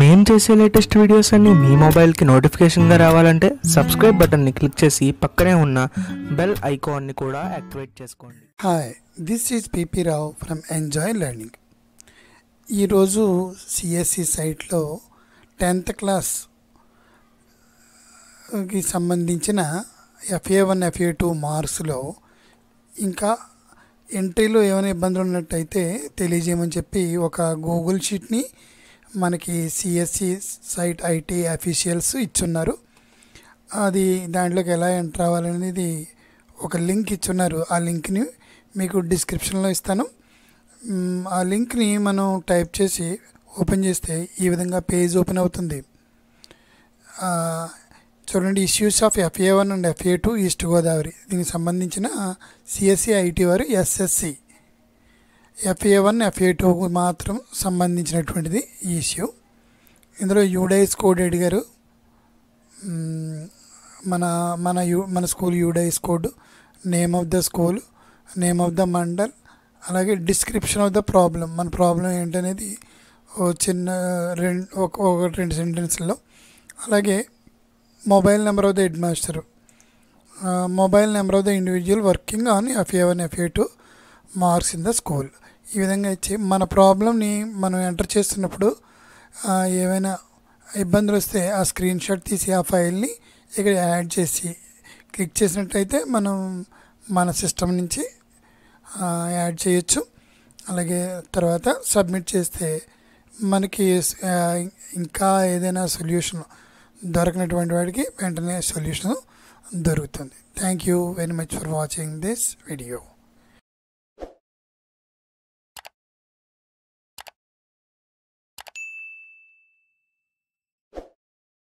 మేం చేసే latest videos అన్ని మీ మొబైల్కి నోటిఫికేషన్గా రావాలంటే సబ్స్క్రైబ్ బటన్ని క్లిక్ చేసి పక్కనే ఉన్న బెల్ ఐకాన్ని కూడా యాక్టివేట్ చేసుకోండి hi this is P P Rao from enjoy learning ఈరోజు సిఎస్సి e సైట్లో టెన్త్ క్లాస్కి సంబంధించిన ఎఫ్ఏ వన్ ఎఫ్ఏ టూ మార్క్స్లో ఇంకా ఎంట్రీలో ఏమైనా ఇబ్బందులు ఉన్నట్టయితే తెలియజేయమని చెప్పి ఒక గూగుల్ షీట్ని మనకి సిఎస్సి సైట్ ఐటీ అఫీషియల్స్ ఇచ్చున్నారు అది దాంట్లోకి ఎలా ఎంటర్ అవ్వాలనేది ఒక లింక్ ఇచ్చున్నారు ఆ లింక్ని మీకు డిస్క్రిప్షన్లో ఇస్తాను ఆ లింక్ని మనం టైప్ చేసి ఓపెన్ చేస్తే ఈ విధంగా పేజ్ ఓపెన్ అవుతుంది చూడండి issues of F A one and F A two East Godavari దీనికి సంబంధించిన సిఎస్సి ఐటీ e, వారు ఎస్ఎస్సి ఎఫ్ఏ వన్ ఎఫ్ఏ టూకు మాత్రం సంబంధించినటువంటిది ఈ ఇష్యూ ఇందులో యూడైస్ కోడ్ అడిగారు మన మన యూ మన school UDISE code name of the school name of the mandal అలాగే డిస్క్రిప్షన్ ఆఫ్ ద ప్రాబ్లం మన ప్రాబ్లం ఏంటనేది ఓ చిన్న రెండు ఒక ఒక రెండు సెంటెన్స్లో అలాగే mobile number of the head master mobile number of the individual working on F A one F A two marks in the school ఈ విధంగా ఇచ్చి మన ప్రాబ్లమ్ని మనం ఎంటర్ చేస్తున్నప్పుడు ఏమైనా ఇబ్బందులు వస్తే ఆ స్క్రీన్ షాట్ తీసి ఆ ఫైల్ని ఇక్కడ యాడ్ చేసి క్లిక్ చేసినట్టయితే మనం మన సిస్టమ్ నుంచి యాడ్ చేయొచ్చు అలాగే తర్వాత సబ్మిట్ చేస్తే మనకి ఇంకా ఏదైనా సొల్యూషన్ దొరకనటువంటి వాడికి వెంటనే సొల్యూషన్ దొరుకుతుంది thank you very much for watching this video